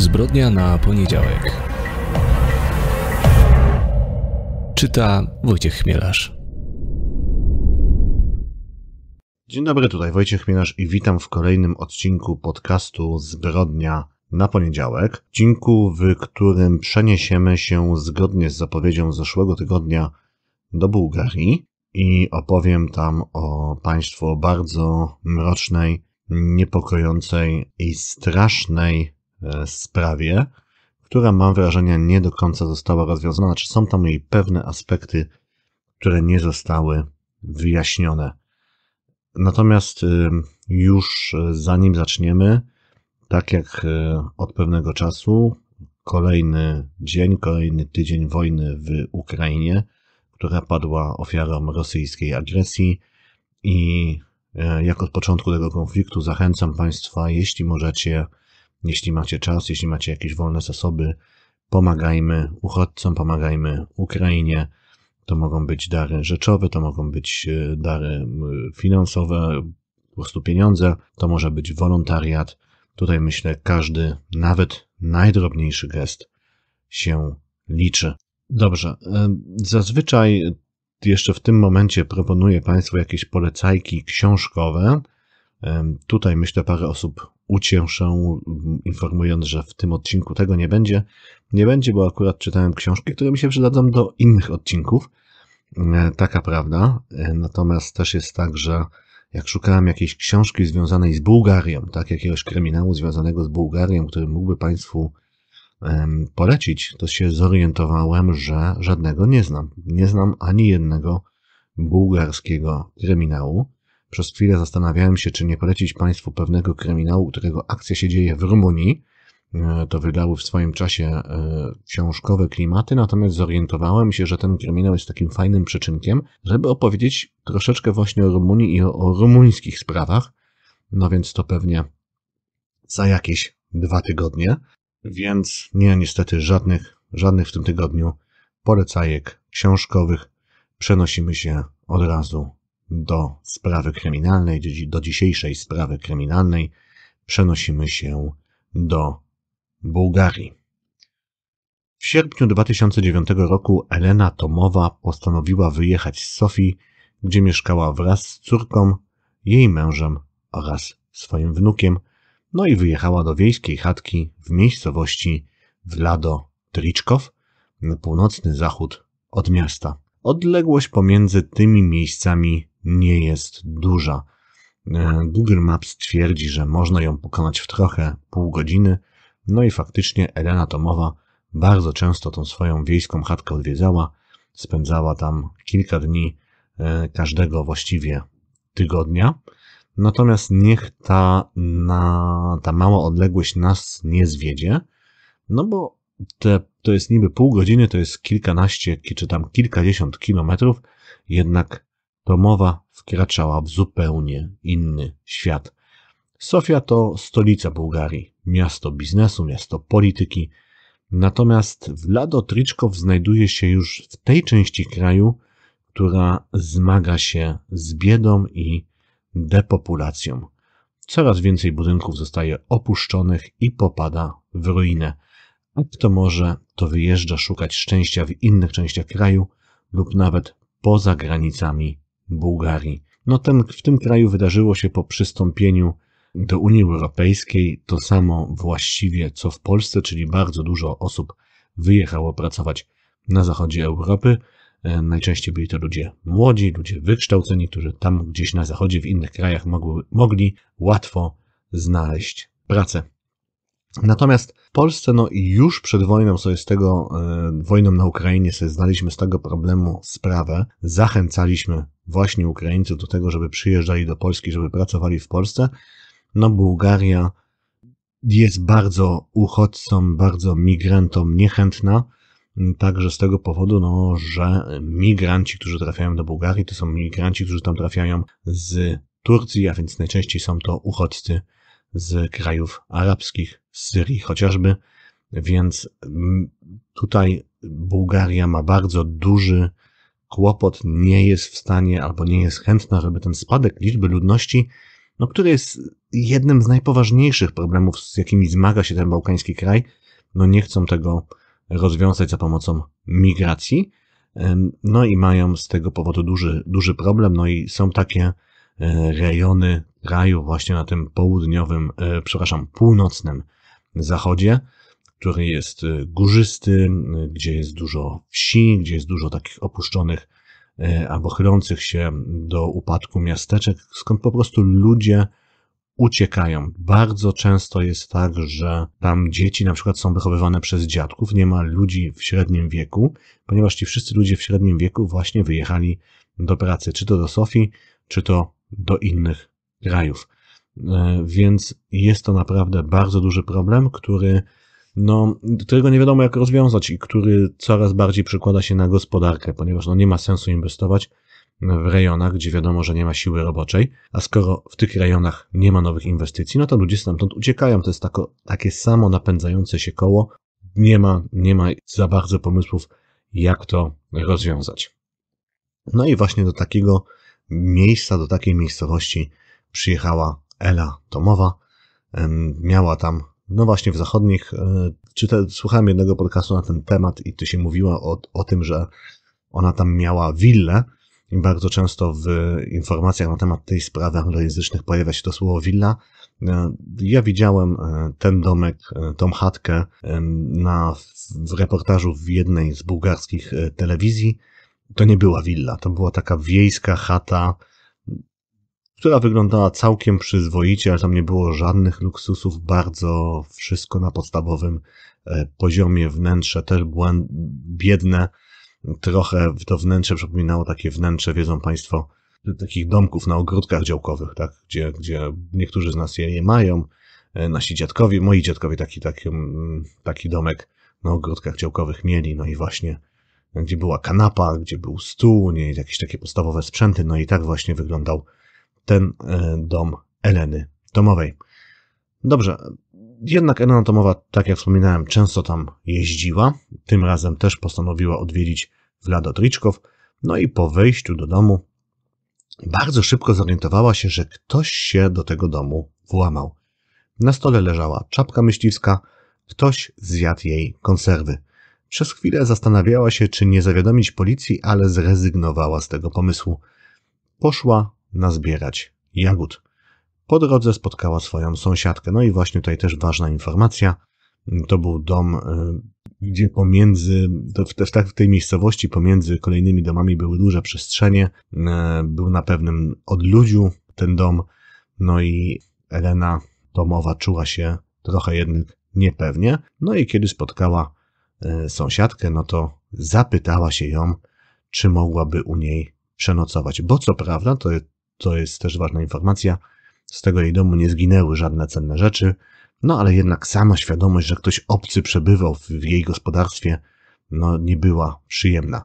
Zbrodnia na poniedziałek. Czyta Wojciech Chmielarz. Dzień dobry, tutaj Wojciech Chmielarz i witam w kolejnym odcinku podcastu Zbrodnia na poniedziałek. Odcinku, w którym przeniesiemy się zgodnie z zapowiedzią zeszłego tygodnia do Bułgarii i opowiem tam o państwu bardzo mrocznej, niepokojącej i strasznej E, sprawie, która mam wrażenie nie do końca została rozwiązana. czy są tam jej pewne aspekty, które nie zostały wyjaśnione. Natomiast y, już e, zanim zaczniemy, tak jak e, od pewnego czasu, kolejny dzień, kolejny tydzień wojny w Ukrainie, która padła ofiarą rosyjskiej agresji. I jak od początku tego konfliktu zachęcam Państwa, jeśli możecie, jeśli macie czas, jeśli macie jakieś wolne zasoby, pomagajmy uchodźcom, pomagajmy Ukrainie. To mogą być dary rzeczowe, to mogą być e, dary finansowe, po prostu pieniądze, to może być wolontariat. Tutaj myślę, każdy, nawet najdrobniejszy gest się liczy. Dobrze, e, zazwyczaj jeszcze w tym momencie proponuję Państwu jakieś polecajki książkowe. Tutaj myślę parę osób ucieszę, informując, że w tym odcinku tego nie będzie. Nie będzie, bo akurat czytałem książki, które mi się przydadzą do innych odcinków. E, taka prawda. E, natomiast też jest tak, że jak szukałem jakiejś książki związanej z Bułgarią, tak, jakiegoś kryminału związanego z Bułgarią, który mógłby Państwu polecić, to się zorientowałem, że żadnego nie znam. Nie znam ani jednego bułgarskiego kryminału. Przez chwilę zastanawiałem się, czy nie polecić Państwu pewnego kryminału, którego akcja się dzieje w Rumunii. E, to wydały w swoim czasie e, książkowe klimaty, natomiast zorientowałem się, że ten kryminał jest takim fajnym przyczynkiem, żeby opowiedzieć troszeczkę właśnie o Rumunii i o, o rumuńskich sprawach. No więc to pewnie za jakieś dwa tygodnie. Więc nie, niestety żadnych, żadnych w tym tygodniu polecajek książkowych. Przenosimy się od razu do sprawy kryminalnej, do dzisiejszej sprawy kryminalnej, przenosimy się do Bułgarii. W sierpniu 2009 roku Elena Tomowa postanowiła wyjechać z Sofii, gdzie mieszkała wraz z córką, jej mężem oraz swoim wnukiem, no i wyjechała do wiejskiej chatki w miejscowości Vlado Triczkow, północny zachód od miasta. Odległość pomiędzy tymi miejscami nie jest duża. E, Google Maps twierdzi, że można ją pokonać w trochę pół godziny. No i faktycznie Elena Tomowa bardzo często tą swoją wiejską chatkę odwiedzała. Spędzała tam kilka dni e, każdego właściwie tygodnia. Natomiast niech ta, na, ta mała odległość nas nie zwiedzie, no bo te, to jest niby pół godziny, to jest kilkanaście czy tam kilkadziesiąt kilometrów, jednak to mowa wkraczała w zupełnie inny świat. Sofia to stolica Bułgarii, miasto biznesu, miasto polityki. Natomiast Vlado znajduje się już w tej części kraju, która zmaga się z biedą i depopulacją. Coraz więcej budynków zostaje opuszczonych i popada w ruinę. A kto może, to wyjeżdża szukać szczęścia w innych częściach kraju lub nawet poza granicami Bułgarii. No ten, w tym kraju wydarzyło się po przystąpieniu do Unii Europejskiej to samo właściwie co w Polsce, czyli bardzo dużo osób wyjechało pracować na zachodzie Europy. E, najczęściej byli to ludzie młodzi, ludzie wykształceni, którzy tam gdzieś na zachodzie, w innych krajach mogły, mogli łatwo znaleźć pracę. Natomiast w Polsce, no i już przed wojną, sobie z tego, e, wojną na Ukrainie, sobie znaliśmy z tego problemu sprawę. Zachęcaliśmy właśnie Ukraińców do tego, żeby przyjeżdżali do Polski, żeby pracowali w Polsce. No, Bułgaria jest bardzo uchodźcom, bardzo migrantom niechętna. Także z tego powodu, no, że migranci, którzy trafiają do Bułgarii, to są migranci, którzy tam trafiają z Turcji, a więc najczęściej są to uchodźcy z krajów arabskich, z Syrii chociażby, więc mm, tutaj Bułgaria ma bardzo duży kłopot, nie jest w stanie albo nie jest chętna, żeby ten spadek liczby ludności, no, który jest jednym z najpoważniejszych problemów, z jakimi zmaga się ten bałkański kraj, no nie chcą tego rozwiązać za pomocą migracji. No i mają z tego powodu duży, duży problem. No i są takie e, rejony kraju właśnie na tym południowym, e, przepraszam, północnym zachodzie, który jest y, górzysty, y, gdzie jest dużo wsi, gdzie jest dużo takich opuszczonych y, albo chylących się do upadku miasteczek, skąd po prostu ludzie uciekają. Bardzo często jest tak, że tam dzieci na przykład są wychowywane przez dziadków, nie ma ludzi w średnim wieku, ponieważ ci wszyscy ludzie w średnim wieku właśnie wyjechali do pracy, czy to do Sofii, czy to do innych krajów. E, więc jest to naprawdę bardzo duży problem, który no, którego nie wiadomo jak rozwiązać i który coraz bardziej przekłada się na gospodarkę, ponieważ no, nie ma sensu inwestować w rejonach, gdzie wiadomo, że nie ma siły roboczej, a skoro w tych rejonach nie ma nowych inwestycji, no to ludzie stamtąd uciekają. To jest tako, takie samo napędzające się koło. Nie ma, nie ma za bardzo pomysłów, jak to rozwiązać. No i właśnie do takiego miejsca, do takiej miejscowości przyjechała Ela Tomowa. Miała tam, no właśnie w zachodnich, e, czyta, słuchałem jednego podcastu na ten temat i tu się mówiła o, o tym, że ona tam miała willę i bardzo często w informacjach na temat tej sprawy anglojęzycznych pojawia się to słowo willa. E, ja widziałem e, ten domek, tą chatkę na, w reportażu w jednej z bułgarskich telewizji. To nie była willa, to była taka wiejska chata która wyglądała całkiem przyzwoicie, ale tam nie było żadnych luksusów, bardzo wszystko na podstawowym e, poziomie. Wnętrze też było biedne, trochę to wnętrze przypominało takie wnętrze, wiedzą Państwo, takich domków na ogródkach działkowych, tak? gdzie, gdzie niektórzy z nas je, je mają, e, nasi dziadkowie, moi dziadkowie taki, taki, mm, taki domek na ogródkach działkowych mieli, no i właśnie gdzie była kanapa, gdzie był stół, nie, jakieś takie podstawowe sprzęty, no i tak właśnie wyglądał ten e, dom Eleny Tomowej. Dobrze, jednak Elena Tomowa, tak jak wspominałem, często tam jeździła. Tym razem też postanowiła odwiedzić Wlado Triczkow. No i po wejściu do domu bardzo szybko zorientowała się, że ktoś się do tego domu włamał. Na stole leżała czapka myśliwska, ktoś zjadł jej konserwy. Przez chwilę zastanawiała się, czy nie zawiadomić policji, ale zrezygnowała z tego pomysłu. Poszła nazbierać jagód. Po drodze spotkała swoją sąsiadkę. No i właśnie tutaj też ważna informacja. To był dom, e, gdzie pomiędzy, tak, w tej miejscowości, pomiędzy kolejnymi domami były duże przestrzenie. E, był na pewnym odludziu ten dom. No i Elena domowa czuła się trochę jednak niepewnie. No i kiedy spotkała e, sąsiadkę, no to zapytała się ją, czy mogłaby u niej przenocować. Bo co prawda, to to jest też ważna informacja, z tego jej domu nie zginęły żadne cenne rzeczy, no ale jednak sama świadomość, że ktoś obcy przebywał w jej gospodarstwie, no nie była przyjemna.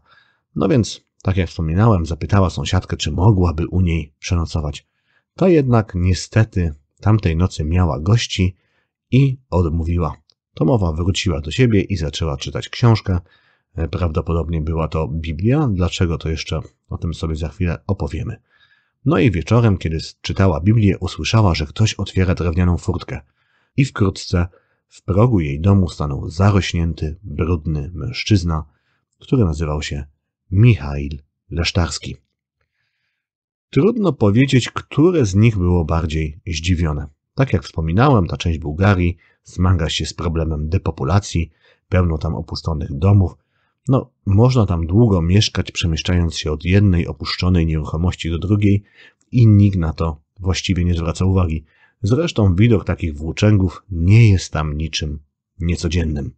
No więc, tak jak wspominałem, zapytała sąsiadkę, czy mogłaby u niej przenocować. Ta jednak niestety tamtej nocy miała gości i odmówiła. Tomowa wróciła do siebie i zaczęła czytać książkę. E, prawdopodobnie była to Biblia. Dlaczego to jeszcze o tym sobie za chwilę opowiemy. No i wieczorem, kiedy czytała Biblię, usłyszała, że ktoś otwiera drewnianą furtkę. I wkrótce w progu jej domu stanął zarośnięty, brudny mężczyzna, który nazywał się Michail Lesztarski. Trudno powiedzieć, które z nich było bardziej zdziwione. Tak jak wspominałem, ta część Bułgarii zmaga się z problemem depopulacji, pełno tam opuszczonych domów, no, można tam długo mieszkać, przemieszczając się od jednej opuszczonej nieruchomości do drugiej i nikt na to właściwie nie zwraca uwagi. Zresztą widok takich włóczęgów nie jest tam niczym niecodziennym.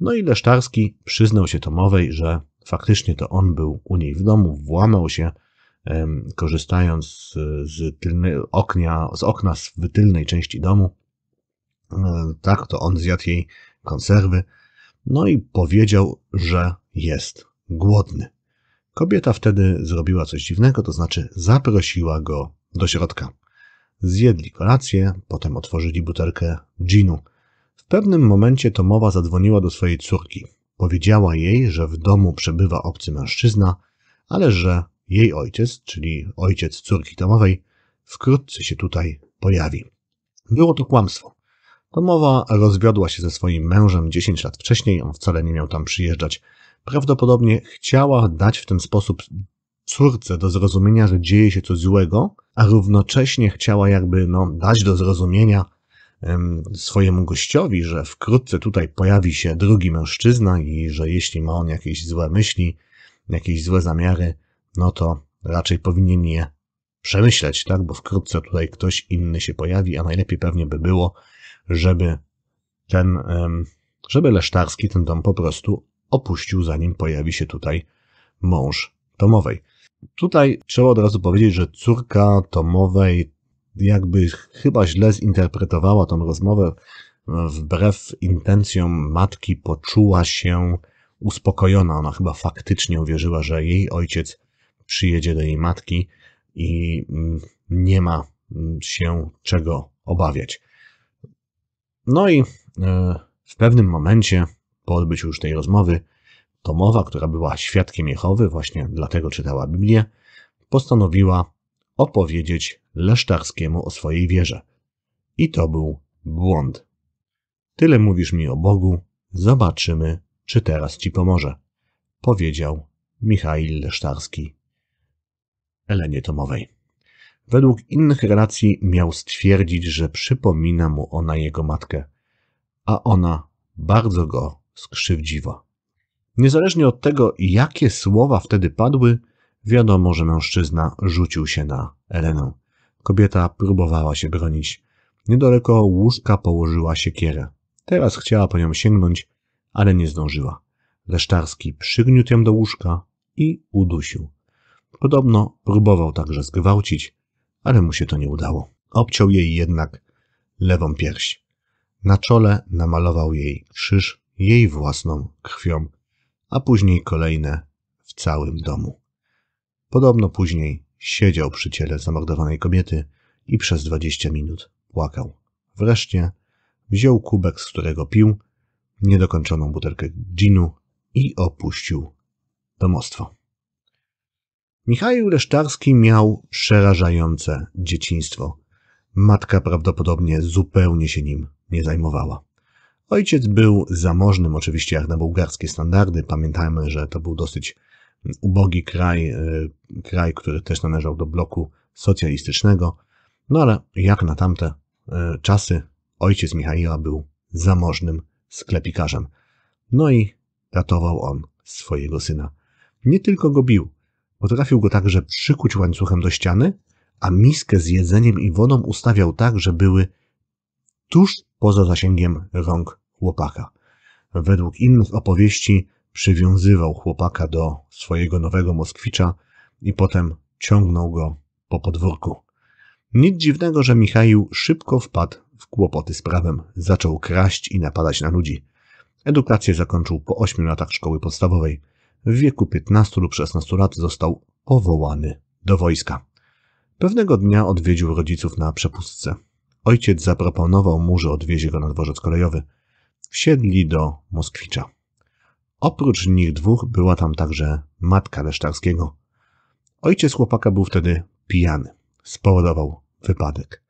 No i Leszczarski przyznał się Tomowej, że faktycznie to on był u niej w domu, włamał się, korzystając z, tylne, oknia, z okna z wytylnej części domu. E, tak, to on zjadł jej konserwy, no i powiedział, że jest głodny. Kobieta wtedy zrobiła coś dziwnego, to znaczy zaprosiła go do środka. Zjedli kolację, potem otworzyli butelkę ginu. W pewnym momencie Tomowa zadzwoniła do swojej córki. Powiedziała jej, że w domu przebywa obcy mężczyzna, ale że jej ojciec, czyli ojciec córki Tomowej, wkrótce się tutaj pojawi. Było to kłamstwo. Domowa rozwiodła się ze swoim mężem 10 lat wcześniej, on wcale nie miał tam przyjeżdżać. Prawdopodobnie chciała dać w ten sposób córce do zrozumienia, że dzieje się coś złego, a równocześnie chciała jakby no, dać do zrozumienia um, swojemu gościowi, że wkrótce tutaj pojawi się drugi mężczyzna i że jeśli ma on jakieś złe myśli, jakieś złe zamiary, no to raczej powinien je przemyśleć, tak? Bo wkrótce tutaj ktoś inny się pojawi, a najlepiej pewnie by było, żeby ten, żeby Lesztarski ten dom po prostu opuścił, zanim pojawi się tutaj mąż Tomowej. Tutaj trzeba od razu powiedzieć, że córka Tomowej jakby chyba źle zinterpretowała tą rozmowę. Wbrew intencjom matki poczuła się uspokojona. Ona chyba faktycznie uwierzyła, że jej ojciec przyjedzie do jej matki i mm, nie ma mm, się czego obawiać. No i e, w pewnym momencie, po odbyciu już tej rozmowy, Tomowa, która była świadkiem Jehowy, właśnie dlatego czytała Biblię, postanowiła opowiedzieć Leszczarskiemu o swojej wierze. I to był błąd. Tyle mówisz mi o Bogu, zobaczymy, czy teraz ci pomoże, powiedział Michał Leszczarski Elenie Tomowej. Według innych relacji miał stwierdzić, że przypomina mu ona jego matkę, a ona bardzo go skrzywdziła. Niezależnie od tego, jakie słowa wtedy padły, wiadomo, że mężczyzna rzucił się na Elenę. Kobieta próbowała się bronić. Niedaleko łóżka położyła siekierę. Teraz chciała po nią sięgnąć, ale nie zdążyła. Leszczarski przygniótł ją do łóżka i udusił. Podobno próbował także zgwałcić, ale mu się to nie udało. Obciął jej jednak lewą pierś. Na czole namalował jej krzyż jej własną krwią, a później kolejne w całym domu. Podobno później siedział przy ciele zamordowanej kobiety i przez dwadzieścia minut płakał. Wreszcie wziął kubek, z którego pił, niedokończoną butelkę ginu i opuścił domostwo. Michał Leszczarski miał przerażające dzieciństwo. Matka prawdopodobnie zupełnie się nim nie zajmowała. Ojciec był zamożnym, oczywiście jak na bułgarskie standardy. Pamiętajmy, że to był dosyć ubogi kraj, e, kraj, który też należał do bloku socjalistycznego. No ale jak na tamte e, czasy, ojciec Michała był zamożnym sklepikarzem. No i ratował on swojego syna. Nie tylko go bił, Potrafił go także przykuć łańcuchem do ściany, a miskę z jedzeniem i wodą ustawiał tak, że były tuż poza zasięgiem rąk chłopaka. Według innych opowieści przywiązywał chłopaka do swojego nowego Moskwicza i potem ciągnął go po podwórku. Nic dziwnego, że Michał szybko wpadł w kłopoty z prawem, zaczął kraść i napadać na ludzi. Edukację zakończył po ośmiu latach szkoły podstawowej w wieku 15 lub 16 lat został powołany do wojska. Pewnego dnia odwiedził rodziców na przepustce. Ojciec zaproponował mu, że odwiezie go na dworzec kolejowy. Wsiedli do Moskwicza. Oprócz nich dwóch była tam także matka Leszczarskiego. Ojciec chłopaka był wtedy pijany. Spowodował wypadek.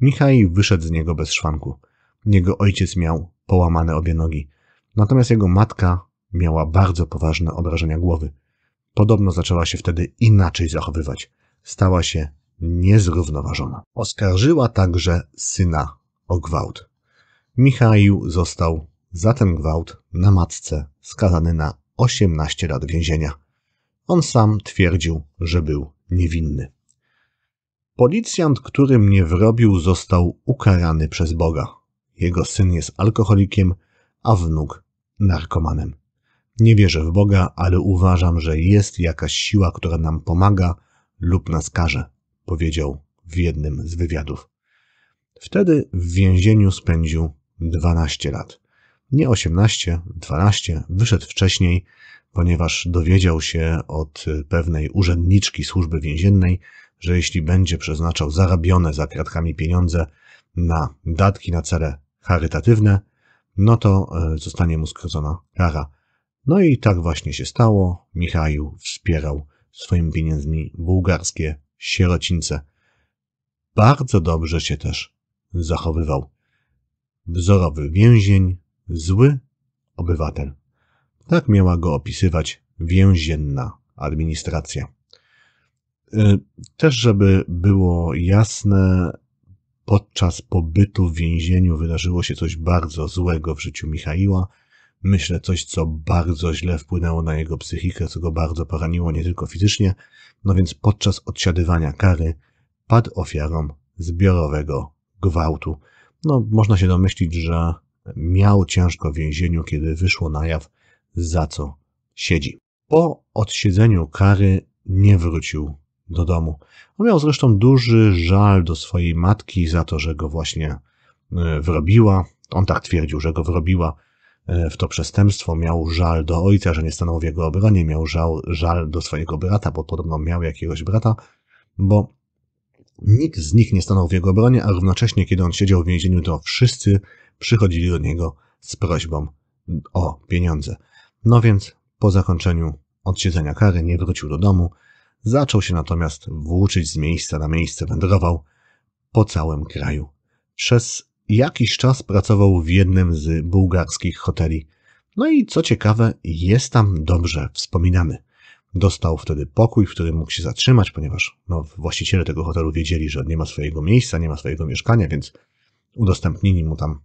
Michaj wyszedł z niego bez szwanku. Jego ojciec miał połamane obie nogi. Natomiast jego matka Miała bardzo poważne obrażenia głowy. Podobno zaczęła się wtedy inaczej zachowywać. Stała się niezrównoważona. Oskarżyła także syna o gwałt. Michał został za ten gwałt na matce skazany na 18 lat więzienia. On sam twierdził, że był niewinny. Policjant, który mnie wrobił, został ukarany przez Boga. Jego syn jest alkoholikiem, a wnuk narkomanem. Nie wierzę w Boga, ale uważam, że jest jakaś siła, która nam pomaga lub nas karze, powiedział w jednym z wywiadów. Wtedy w więzieniu spędził 12 lat. Nie 18, 12, wyszedł wcześniej, ponieważ dowiedział się od pewnej urzędniczki służby więziennej, że jeśli będzie przeznaczał zarabione za kratkami pieniądze na datki na cele charytatywne, no to e, zostanie mu skrócona kara. No i tak właśnie się stało. Michał wspierał swoimi pieniędzmi bułgarskie sierocińce. Bardzo dobrze się też zachowywał. Wzorowy więzień, zły obywatel. Tak miała go opisywać więzienna administracja. Y, też, żeby było jasne, podczas pobytu w więzieniu wydarzyło się coś bardzo złego w życiu Michała myślę, coś, co bardzo źle wpłynęło na jego psychikę, co go bardzo poraniło nie tylko fizycznie, no więc podczas odsiadywania kary padł ofiarą zbiorowego gwałtu. No, można się domyślić, że miał ciężko w więzieniu, kiedy wyszło na jaw, za co siedzi. Po odsiedzeniu kary nie wrócił do domu. On miał zresztą duży żal do swojej matki za to, że go właśnie e, wrobiła. On tak twierdził, że go wrobiła E, w to przestępstwo, miał żal do ojca, że nie stanął w jego obronie, miał żal, żal do swojego brata, bo podobno miał jakiegoś brata, bo nikt z nich nie stanął w jego obronie, a równocześnie, kiedy on siedział w więzieniu, to wszyscy przychodzili do niego z prośbą o pieniądze. No więc po zakończeniu odsiedzenia kary nie wrócił do domu, zaczął się natomiast włóczyć z miejsca na miejsce, wędrował po całym kraju. Przez Jakiś czas pracował w jednym z bułgarskich hoteli. No i co ciekawe, jest tam dobrze wspominany. Dostał wtedy pokój, w którym mógł się zatrzymać, ponieważ no, właściciele tego hotelu wiedzieli, że nie ma swojego miejsca, nie ma swojego mieszkania, więc udostępnili mu tam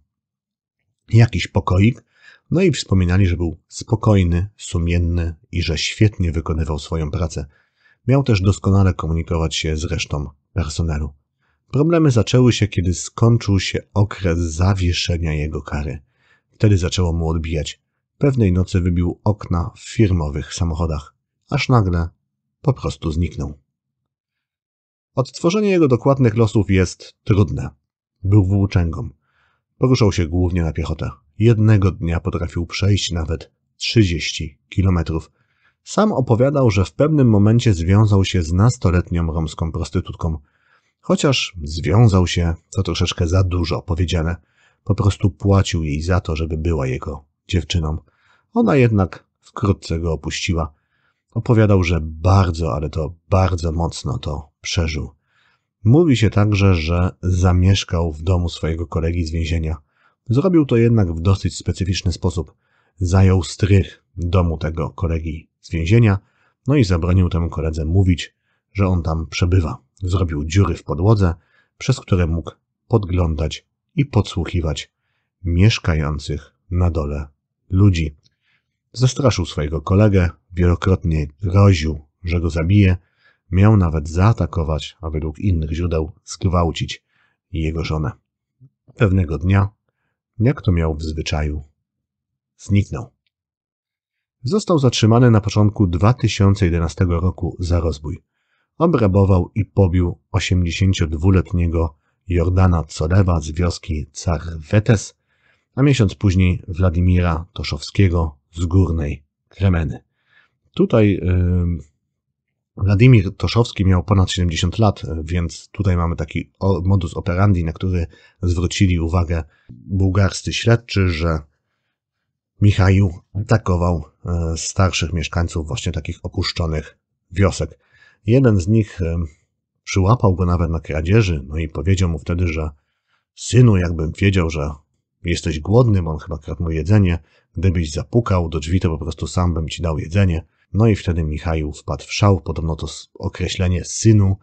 jakiś pokoik. No i wspominali, że był spokojny, sumienny i że świetnie wykonywał swoją pracę. Miał też doskonale komunikować się z resztą personelu. Problemy zaczęły się, kiedy skończył się okres zawieszenia jego kary. Wtedy zaczęło mu odbijać. Pewnej nocy wybił okna w firmowych samochodach, aż nagle po prostu zniknął. Odtworzenie jego dokładnych losów jest trudne. Był włóczęgą. Poruszał się głównie na piechotę. Jednego dnia potrafił przejść nawet 30 kilometrów. Sam opowiadał, że w pewnym momencie związał się z nastoletnią romską prostytutką – Chociaż związał się, to troszeczkę za dużo powiedziane. Po prostu płacił jej za to, żeby była jego dziewczyną. Ona jednak wkrótce go opuściła. Opowiadał, że bardzo, ale to bardzo mocno to przeżył. Mówi się także, że zamieszkał w domu swojego kolegi z więzienia. Zrobił to jednak w dosyć specyficzny sposób. Zajął strych domu tego kolegi z więzienia, no i zabronił temu koledze mówić, że on tam przebywa zrobił dziury w podłodze, przez które mógł podglądać i podsłuchiwać mieszkających na dole ludzi. Zastraszył swojego kolegę, wielokrotnie groził, że go zabije, miał nawet zaatakować, a według innych źródeł zgwałcić jego żonę. Pewnego dnia, jak to miał w zwyczaju, zniknął. Został zatrzymany na początku 2011 roku za rozbój obrabował i pobił 82-letniego Jordana Colewa z wioski Carwetes, a miesiąc później Władimira Toszowskiego z Górnej Kremeny. Tutaj y, Władimir yy, Toszowski miał ponad 70 lat, więc tutaj mamy taki modus operandi, na który zwrócili uwagę bułgarscy śledczy, że Michał atakował y, starszych mieszkańców właśnie takich opuszczonych wiosek. Jeden z nich e, przyłapał go nawet na kradzieży, no i powiedział mu wtedy, że synu, jakbym wiedział, że jesteś głodny, bo on chyba kradł mu jedzenie, gdybyś zapukał do drzwi, to po prostu sam bym ci dał jedzenie. No i wtedy Michał wpadł w szał, podobno to określenie synu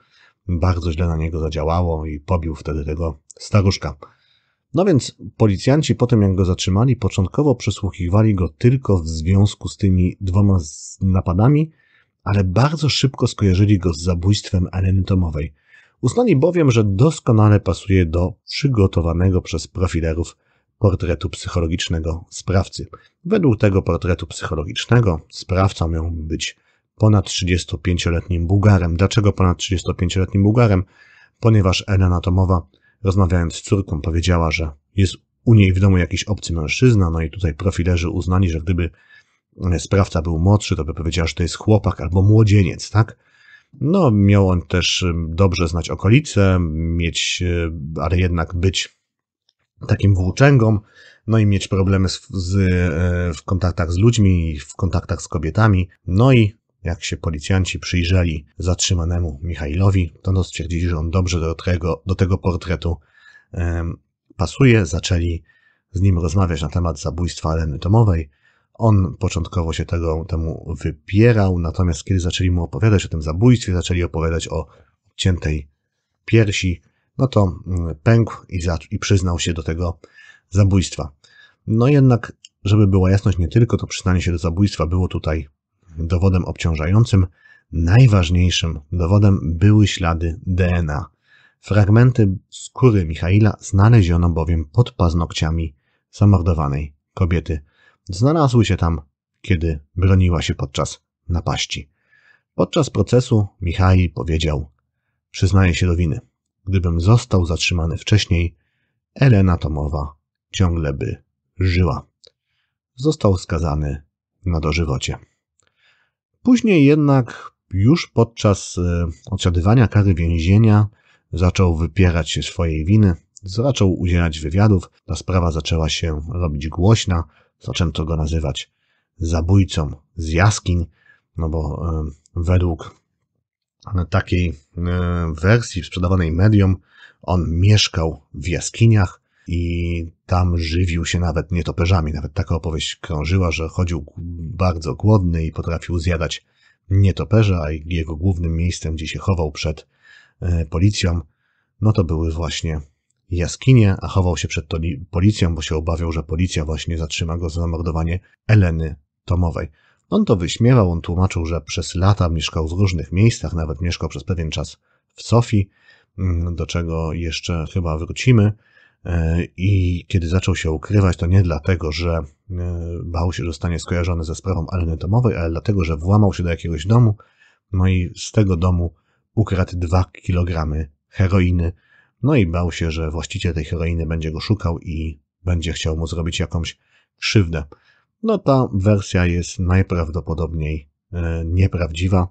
bardzo źle na niego zadziałało i pobił wtedy tego staruszka. No więc policjanci po tym jak go zatrzymali, początkowo przesłuchiwali go tylko w związku z tymi dwoma napadami, ale bardzo szybko skojarzyli go z zabójstwem Eleny Tomowej. Uznali bowiem, że doskonale pasuje do przygotowanego przez profilerów portretu psychologicznego sprawcy. Według tego portretu psychologicznego sprawca miał być ponad 35-letnim Bułgarem. Dlaczego ponad 35-letnim Bułgarem? Ponieważ Elena Tomowa, rozmawiając z córką, powiedziała, że jest u niej w domu jakiś obcy mężczyzna, no i tutaj profilerzy uznali, że gdyby sprawca był młodszy, to by powiedziała, że to jest chłopak albo młodzieniec, tak? No, miał on też dobrze znać okolice, mieć, e, ale jednak być takim włóczęgą, no i mieć problemy z, z, e, w kontaktach z ludźmi, w kontaktach z kobietami. No i jak się policjanci przyjrzeli zatrzymanemu Michailowi, to no stwierdzili, że on dobrze do tego, do tego portretu pasuje. Zaczęli z nim rozmawiać na temat zabójstwa Eleny Tomowej. On początkowo się tego, temu wypierał, natomiast kiedy zaczęli mu opowiadać o tym zabójstwie, zaczęli opowiadać o ciętej piersi, no to mm, pękł i, i przyznał się do tego zabójstwa. No jednak, żeby była jasność, nie tylko to przyznanie się do zabójstwa było tutaj dowodem obciążającym, najważniejszym dowodem były ślady DNA. Fragmenty skóry Michaila znaleziono bowiem pod paznokciami zamordowanej kobiety znalazły się tam, kiedy broniła się podczas napaści. Podczas procesu Michaj powiedział: Przyznaję się do winy. Gdybym został zatrzymany wcześniej, Elena Tomowa ciągle by żyła. Został skazany na dożywocie. Później jednak, już podczas e, odsiadywania kary więzienia, zaczął wypierać się swojej winy, zaczął udzielać wywiadów. Ta sprawa zaczęła się robić głośna zaczęto go nazywać zabójcą z jaskiń, no bo e, według e, takiej e, wersji sprzedawanej medium, on mieszkał w jaskiniach i tam żywił się nawet nietoperzami. Nawet taka opowieść krążyła, że chodził bardzo głodny i potrafił zjadać nietoperza, a jego głównym miejscem, gdzie się chował przed policją, no to były właśnie jaskinię, a chował się przed policją, bo się obawiał, że policja właśnie zatrzyma go za zamordowanie Eleny Tomowej. On to wyśmiewał, on tłumaczył, że przez lata mieszkał w różnych miejscach, nawet mieszkał przez pewien czas w Sofii, mm, do czego jeszcze chyba wrócimy. E, I kiedy zaczął się ukrywać, to nie dlatego, że e, bał się, że zostanie skojarzony ze sprawą Eleny Tomowej, ale dlatego, że włamał się do jakiegoś domu, no i z tego domu ukradł 2 kilogramy heroiny, no i bał się, że właściciel tej heroiny będzie go szukał i będzie chciał mu zrobić jakąś krzywdę. No ta wersja jest najprawdopodobniej e, nieprawdziwa.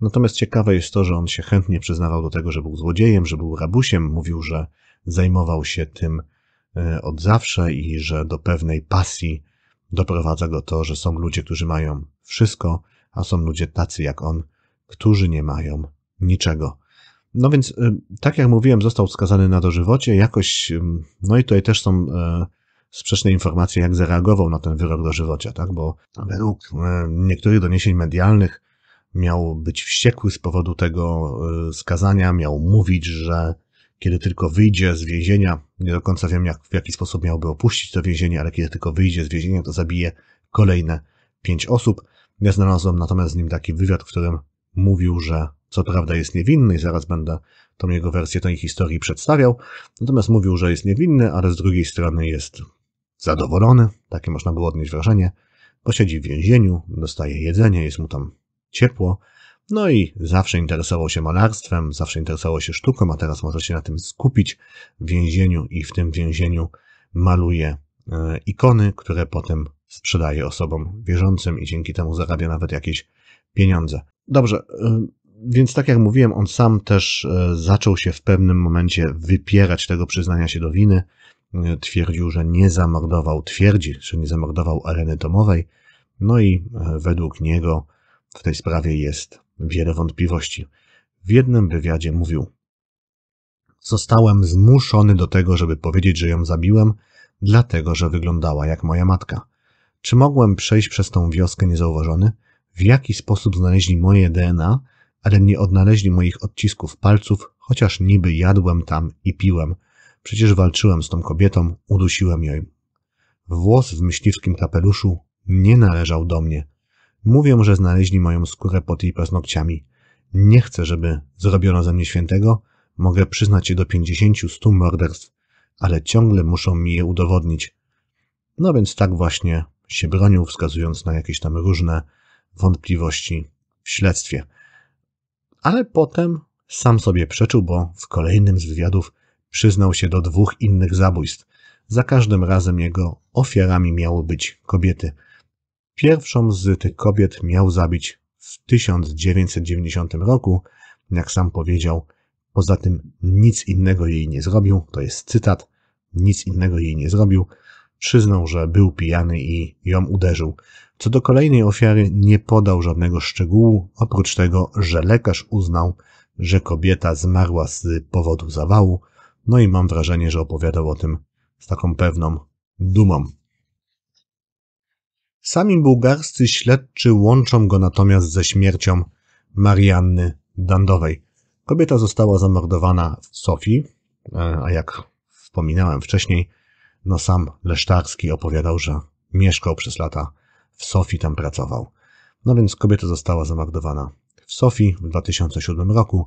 Natomiast ciekawe jest to, że on się chętnie przyznawał do tego, że był złodziejem, że był rabusiem, mówił, że zajmował się tym e, od zawsze i że do pewnej pasji doprowadza go to, że są ludzie, którzy mają wszystko, a są ludzie tacy jak on, którzy nie mają niczego. No więc, y, tak jak mówiłem, został skazany na dożywocie. Jakoś, no i tutaj też są y, sprzeczne informacje, jak zareagował na ten wyrok dożywocia, tak? Bo według y, niektórych doniesień medialnych miał być wściekły z powodu tego skazania, miał mówić, że kiedy tylko wyjdzie z więzienia, nie do końca wiem, jak, w jaki sposób miałby opuścić to więzienie, ale kiedy tylko wyjdzie z więzienia, to zabije kolejne pięć osób. Ja znalazłem natomiast z nim taki wywiad, w którym mówił, że co prawda jest niewinny i zaraz będę tą jego wersję tej historii przedstawiał. Natomiast mówił, że jest niewinny, ale z drugiej strony jest zadowolony, takie można było odnieść wrażenie, bo siedzi w więzieniu, dostaje jedzenie, jest mu tam ciepło. No i zawsze interesował się malarstwem, zawsze interesował się sztuką, a teraz może się na tym skupić w więzieniu i w tym więzieniu maluje e, ikony, które potem sprzedaje osobom wierzącym i dzięki temu zarabia nawet jakieś pieniądze. Dobrze, e, więc tak jak mówiłem, on sam też e, zaczął się w pewnym momencie wypierać tego przyznania się do winy. E, twierdził, że nie zamordował, twierdzi, że nie zamordował areny domowej. No i e, według niego w tej sprawie jest wiele wątpliwości. W jednym wywiadzie mówił: Zostałem zmuszony do tego, żeby powiedzieć, że ją zabiłem, dlatego że wyglądała jak moja matka. Czy mogłem przejść przez tą wioskę niezauważony? W jaki sposób znaleźli moje DNA? ale nie odnaleźli moich odcisków palców, chociaż niby jadłem tam i piłem. Przecież walczyłem z tą kobietą, udusiłem ją. Włos w myśliwskim kapeluszu nie należał do mnie. Mówią, że znaleźli moją skórę pod jej paznokciami. Nie chcę, żeby zrobiono ze mnie świętego. Mogę przyznać się do pięćdziesięciu, stu morderstw, ale ciągle muszą mi je udowodnić. No więc tak właśnie się bronił, wskazując na jakieś tam różne wątpliwości w śledztwie ale potem sam sobie przeczył, bo w kolejnym z wywiadów przyznał się do dwóch innych zabójstw. Za każdym razem jego ofiarami miały być kobiety. Pierwszą z tych kobiet miał zabić w 1990 roku, jak sam powiedział. Poza tym nic innego jej nie zrobił, to jest cytat, nic innego jej nie zrobił. Przyznał, że był pijany i ją uderzył. Co do kolejnej ofiary nie podał żadnego szczegółu, oprócz tego, że lekarz uznał, że kobieta zmarła z powodu zawału, no i mam wrażenie, że opowiadał o tym z taką pewną dumą. Sami bułgarscy śledczy łączą go natomiast ze śmiercią Marianny Dandowej. Kobieta została zamordowana w Sofii, e, a jak wspominałem wcześniej, no sam Lesztarski opowiadał, że mieszkał przez lata w Sofii, tam pracował. No więc kobieta została zamordowana w Sofii w 2007 roku.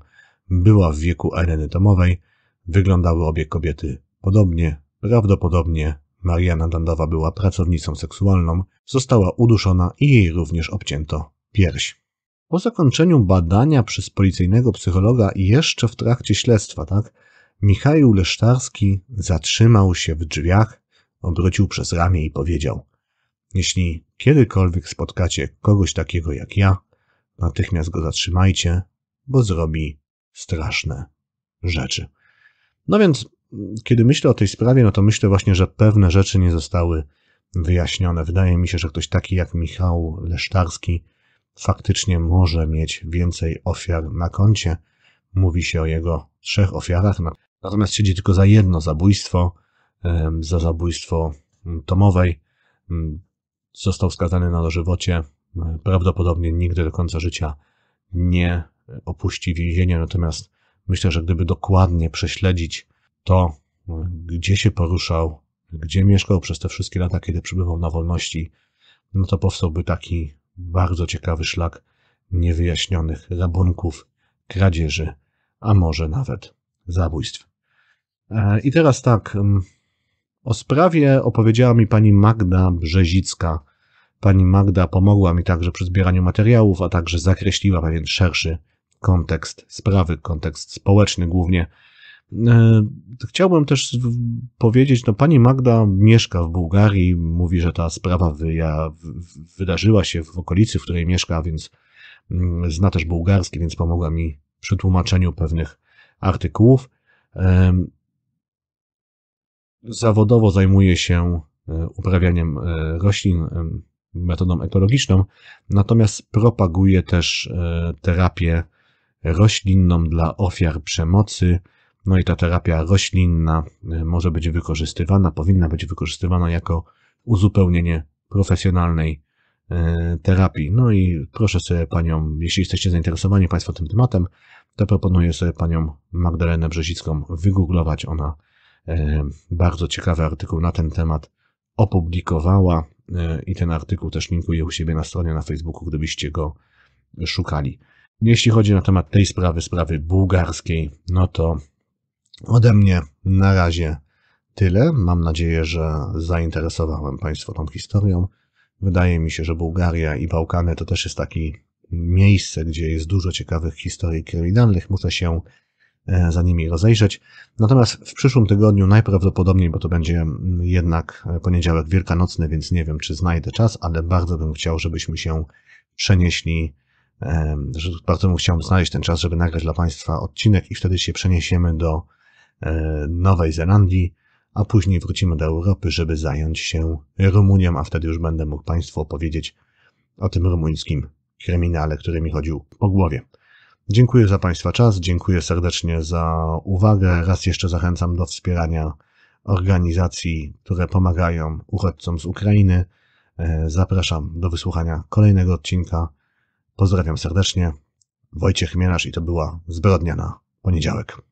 Była w wieku Eleny Tomowej. Wyglądały obie kobiety podobnie. Prawdopodobnie Mariana Dandowa była pracownicą seksualną, została uduszona i jej również obcięto pierś. Po zakończeniu badania przez policyjnego psychologa jeszcze w trakcie śledztwa, tak, Michał Leszczarski zatrzymał się w drzwiach, obrócił przez ramię i powiedział: Jeśli kiedykolwiek spotkacie kogoś takiego jak ja, natychmiast go zatrzymajcie, bo zrobi straszne rzeczy. No więc, kiedy myślę o tej sprawie, no to myślę właśnie, że pewne rzeczy nie zostały wyjaśnione. Wydaje mi się, że ktoś taki jak Michał Leszczarski faktycznie może mieć więcej ofiar na koncie. Mówi się o jego trzech ofiarach, Natomiast siedzi tylko za jedno zabójstwo, za zabójstwo mm, Tomowej. Mm, został skazany na dożywocie. E, prawdopodobnie nigdy do końca życia nie opuści więzienia, natomiast myślę, że gdyby dokładnie prześledzić to, e, gdzie się poruszał, gdzie mieszkał przez te wszystkie lata, kiedy przybywał na wolności, no to powstałby taki bardzo ciekawy szlak niewyjaśnionych rabunków, kradzieży, a może nawet zabójstw. E, I teraz tak. O sprawie opowiedziała mi pani Magda Brzezicka. Pani Magda pomogła mi także przy zbieraniu materiałów, a także zakreśliła pewien szerszy kontekst sprawy, kontekst społeczny głównie. E, chciałbym też powiedzieć, no pani Magda mieszka w Bułgarii, mówi, że ta sprawa wydarzyła się w okolicy, w której mieszka, więc mm, zna też bułgarski, więc pomogła mi przy tłumaczeniu pewnych artykułów. E, zawodowo zajmuję się e, uprawianiem e, roślin e, metodą ekologiczną, natomiast propaguje też terapię roślinną dla ofiar przemocy. No i ta terapia roślinna może być wykorzystywana, powinna być wykorzystywana jako uzupełnienie profesjonalnej terapii. No i proszę sobie panią, jeśli jesteście zainteresowani Państwo tym tematem, to proponuję sobie panią Magdalenę Brzezicką wygooglować. Ona E, bardzo ciekawy artykuł na ten temat opublikowała e, i ten artykuł też linkuję u siebie na stronie na Facebooku, gdybyście go szukali. Jeśli chodzi na temat tej sprawy, sprawy bułgarskiej, no to ode mnie na razie tyle. Mam nadzieję, że zainteresowałem Państwa tą historią. Wydaje mi się, że Bułgaria i Bałkany to też jest taki miejsce, gdzie jest dużo ciekawych historii kryminalnych. Muszę się E, za nimi rozejrzeć. Natomiast w przyszłym tygodniu najprawdopodobniej, bo to będzie jednak e, poniedziałek wielkanocny, więc nie wiem, czy znajdę czas, ale bardzo bym chciał, żebyśmy się przenieśli, e, że bardzo bym chciał znaleźć ten czas, żeby nagrać dla Państwa odcinek i wtedy się przeniesiemy do Nowej Zelandii, a później wrócimy do Europy, żeby zająć się Rumunią, a wtedy już będę mógł Państwu opowiedzieć o tym rumuńskim kryminale, który mi chodził po głowie. Dziękuję za Państwa czas, dziękuję serdecznie za uwagę. Raz jeszcze zachęcam do wspierania organizacji, które pomagają uchodźcom z Ukrainy. E, zapraszam do wysłuchania kolejnego odcinka. Pozdrawiam serdecznie. Wojciech Mielasz i to była Zbrodnia na poniedziałek.